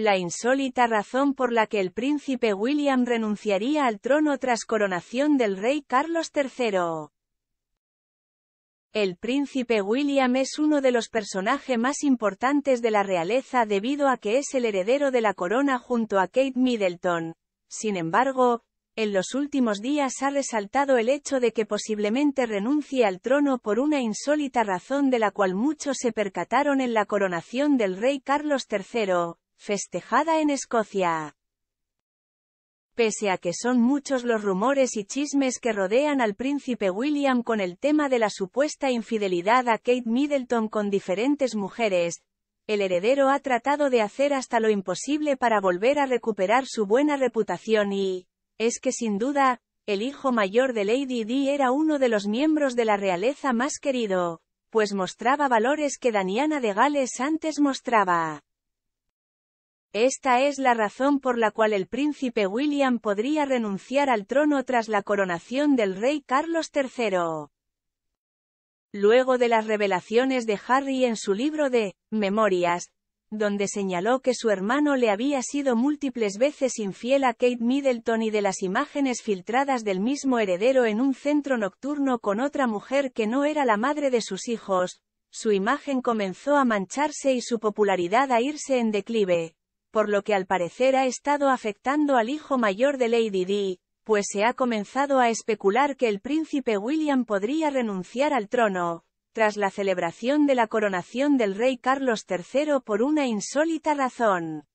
La insólita razón por la que el príncipe William renunciaría al trono tras coronación del rey Carlos III. El príncipe William es uno de los personajes más importantes de la realeza debido a que es el heredero de la corona junto a Kate Middleton. Sin embargo, en los últimos días ha resaltado el hecho de que posiblemente renuncie al trono por una insólita razón de la cual muchos se percataron en la coronación del rey Carlos III, festejada en Escocia. Pese a que son muchos los rumores y chismes que rodean al príncipe William con el tema de la supuesta infidelidad a Kate Middleton con diferentes mujeres, el heredero ha tratado de hacer hasta lo imposible para volver a recuperar su buena reputación y, es que sin duda, el hijo mayor de Lady Di era uno de los miembros de la realeza más querido, pues mostraba valores que Daniana de Gales antes mostraba. Esta es la razón por la cual el príncipe William podría renunciar al trono tras la coronación del rey Carlos III. Luego de las revelaciones de Harry en su libro de Memorias, donde señaló que su hermano le había sido múltiples veces infiel a Kate Middleton y de las imágenes filtradas del mismo heredero en un centro nocturno con otra mujer que no era la madre de sus hijos, su imagen comenzó a mancharse y su popularidad a irse en declive por lo que al parecer ha estado afectando al hijo mayor de Lady Di, pues se ha comenzado a especular que el príncipe William podría renunciar al trono, tras la celebración de la coronación del rey Carlos III por una insólita razón.